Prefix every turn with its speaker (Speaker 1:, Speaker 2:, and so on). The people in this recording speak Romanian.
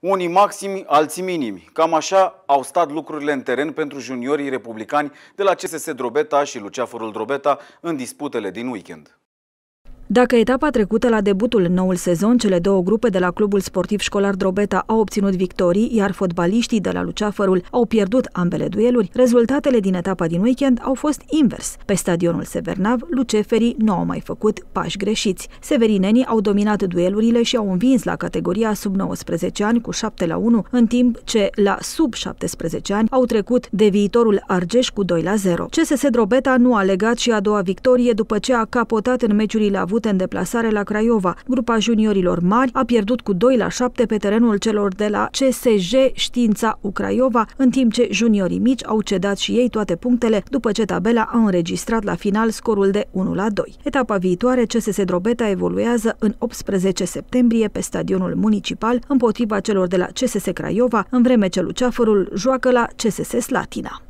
Speaker 1: unii maximi, alții minimi. Cam așa au stat lucrurile în teren pentru juniorii republicani de la CSS Drobeta și Luceafărul Drobeta în disputele din weekend.
Speaker 2: Dacă etapa trecută la debutul în noul sezon, cele două grupe de la Clubul Sportiv Școlar Drobeta au obținut victorii, iar fotbaliștii de la Luceafărul au pierdut ambele dueluri, rezultatele din etapa din weekend au fost invers. Pe stadionul Severnav, luceferii nu au mai făcut pași greșiți. Severinenii au dominat duelurile și au învins la categoria sub 19 ani cu 7 la 1, în timp ce la sub 17 ani au trecut de viitorul Argeș cu 2 la 0. CSS Drobeta nu a legat și a doua victorie după ce a capotat în meciurile avut avute în deplasare la Craiova. Grupa juniorilor mari a pierdut cu 2 la 7 pe terenul celor de la CSJ Știința Ucraiova, în timp ce juniorii mici au cedat și ei toate punctele după ce tabela a înregistrat la final scorul de 1 la 2. Etapa viitoare, CSS Drobeta evoluează în 18 septembrie pe stadionul municipal împotriva celor de la CSS Craiova, în vreme ce Luceafărul joacă la CSS Slatina.